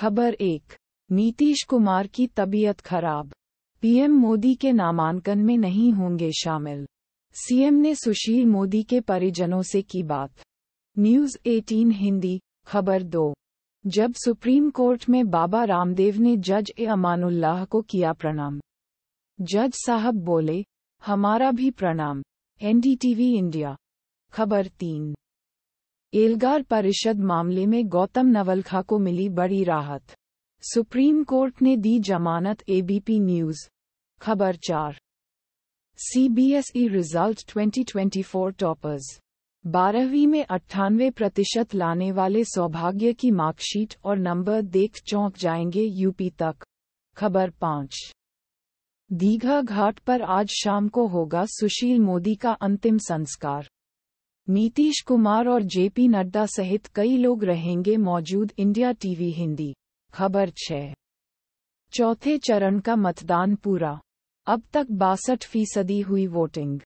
खबर एक नीतीश कुमार की तबीयत खराब पीएम मोदी के नामांकन में नहीं होंगे शामिल सीएम ने सुशील मोदी के परिजनों से की बात न्यूज 18 हिंदी खबर दो जब सुप्रीम कोर्ट में बाबा रामदेव ने जज ए अमानुल्लाह को किया प्रणाम जज साहब बोले हमारा भी प्रणाम एनडीटीवी इंडिया खबर तीन एल्गार परिषद मामले में गौतम नवलखा को मिली बड़ी राहत सुप्रीम कोर्ट ने दी जमानत एबीपी न्यूज खबर चार सीबीएसई रिजल्ट 2024 टॉपर्स बारहवीं में अट्ठानवे प्रतिशत लाने वाले सौभाग्य की मार्कशीट और नंबर देख चौंक जाएंगे यूपी तक खबर पाँच दीघा घाट पर आज शाम को होगा सुशील मोदी का अंतिम संस्कार नीतीश कुमार और जेपी नड्डा सहित कई लोग रहेंगे मौजूद इंडिया टीवी हिंदी खबर छः चौथे चरण का मतदान पूरा अब तक बासठ फीसदी हुई वोटिंग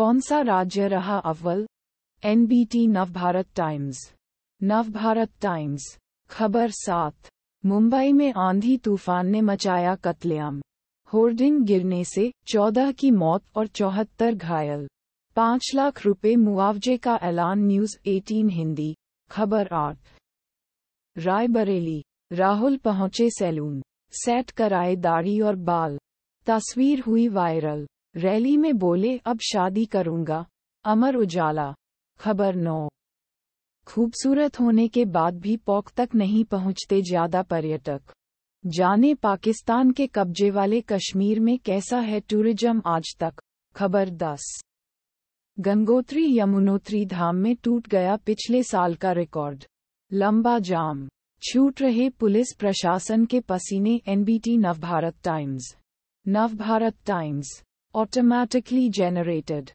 कौन सा राज्य रहा अव्वल NBT Navbharat Times Navbharat Times खबर सात मुंबई में आंधी तूफान ने मचाया कत्लेआम होर्डिंग गिरने से चौदह की मौत और चौहत्तर घायल पाँच लाख रुपए मुआवजे का ऐलान न्यूज 18 हिंदी खबर आठ रायबरेली राहुल पहुंचे सैलून सेट कराए दाढ़ी और बाल तस्वीर हुई वायरल रैली में बोले अब शादी करूंगा अमर उजाला खबर नौ खूबसूरत होने के बाद भी पौक तक नहीं पहुंचते ज्यादा पर्यटक जाने पाकिस्तान के कब्जे वाले कश्मीर में कैसा है टूरिज्म आज तक खबर दस गंगोत्री यमुनोत्री धाम में टूट गया पिछले साल का रिकॉर्ड लंबा जाम छूट रहे पुलिस प्रशासन के पसीने NBT Navbharat Times Navbharat Times automatically generated